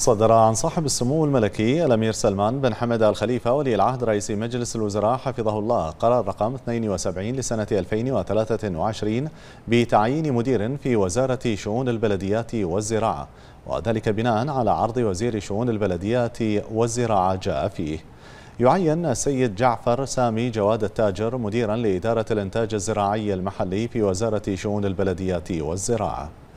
صدر عن صاحب السمو الملكي الأمير سلمان بن حمد الخليفة ولي العهد رئيس مجلس الوزراء حفظه الله قرار رقم 72 لسنة 2023 بتعيين مدير في وزارة شؤون البلديات والزراعة وذلك بناء على عرض وزير شؤون البلديات والزراعة جاء فيه يعين السيد جعفر سامي جواد التاجر مديرا لإدارة الإنتاج الزراعي المحلي في وزارة شؤون البلديات والزراعة